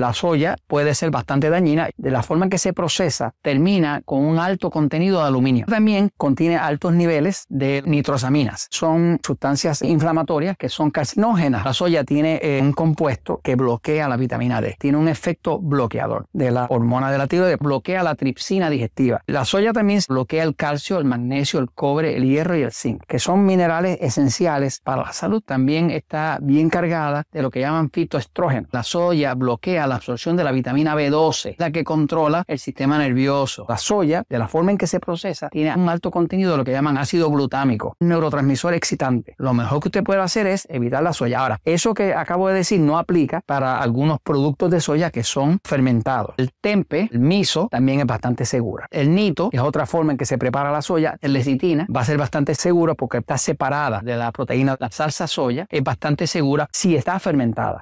La soya puede ser bastante dañina. De la forma en que se procesa, termina con un alto contenido de aluminio. También contiene altos niveles de nitrosaminas. Son sustancias inflamatorias que son carcinógenas. La soya tiene eh, un compuesto que bloquea la vitamina D. Tiene un efecto bloqueador de la hormona de la tiroides. Bloquea la tripsina digestiva. La soya también bloquea el calcio, el magnesio, el cobre, el hierro y el zinc, que son minerales esenciales para la salud. También está bien cargada de lo que llaman fitoestrógeno. La soya bloquea la absorción de la vitamina B12, la que controla el sistema nervioso. La soya, de la forma en que se procesa, tiene un alto contenido de lo que llaman ácido glutámico, un neurotransmisor excitante. Lo mejor que usted puede hacer es evitar la soya. Ahora, eso que acabo de decir no aplica para algunos productos de soya que son fermentados. El tempe, el miso, también es bastante segura. El nito, que es otra forma en que se prepara la soya, el lecitina, va a ser bastante segura porque está separada de la proteína. La salsa soya es bastante segura si está fermentada.